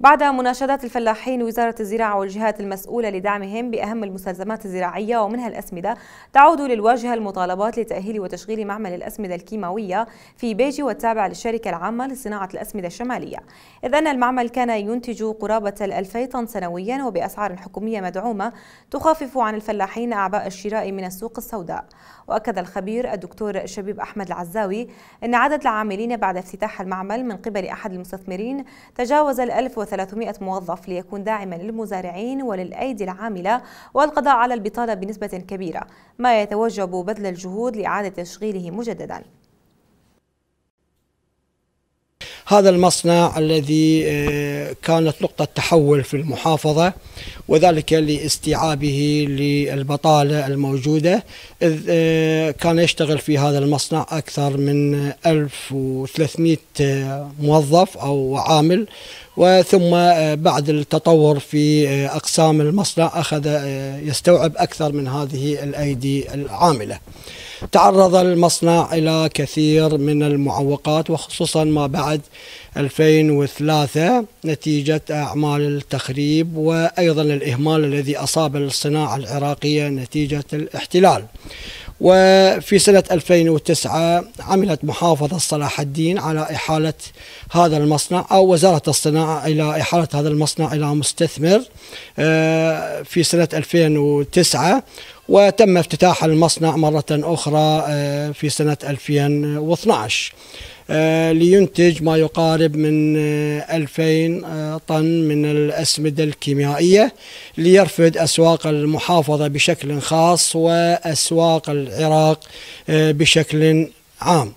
بعد مناشدات الفلاحين وزارة الزراعة والجهات المسؤولة لدعمهم بأهم المستلزمات الزراعية ومنها الأسمدة تعود للواجهة المطالبات لتأهيل وتشغيل معمل الأسمدة الكيماوية في بيجي والتابع للشركة العامة لصناعة الأسمدة الشمالية إذ أن المعمل كان ينتج قرابة الألفي طن سنويا وبأسعار حكومية مدعومة تخفف عن الفلاحين أعباء الشراء من السوق السوداء وأكد الخبير الدكتور شبيب أحمد العزاوي أن عدد العاملين بعد افتتاح المعمل من قبل أحد المستثمرين تجاوز الألف 300 موظف ليكون داعما للمزارعين وللأيدي العاملة والقضاء على البطالة بنسبة كبيرة ما يتوجب بذل الجهود لإعادة تشغيله مجددا هذا المصنع الذي آه، كانت نقطة تحول في المحافظة وذلك لاستيعابه للبطالة الموجودة إذ آه، كان يشتغل في هذا المصنع أكثر من 1300 آه، موظف أو عامل وثم بعد التطور في أقسام المصنع أخذ يستوعب أكثر من هذه الأيدي العاملة تعرض المصنع إلى كثير من المعوقات وخصوصا ما بعد 2003 نتيجة أعمال التخريب وأيضا الإهمال الذي أصاب الصناعة العراقية نتيجة الاحتلال وفي سنة 2009 عملت محافظة صلاح الدين على إحالة هذا المصنع أو وزارة الصناعة إلى إحالة هذا المصنع إلى مستثمر آه، في سنة 2009 وتم افتتاح المصنع مرة أخرى آه، في سنة 2012 آه، لينتج ما يقارب من 2000 آه، طن من الأسمدة الكيميائية ليرفد أسواق المحافظة بشكل خاص وأسواق العراق بشكل عام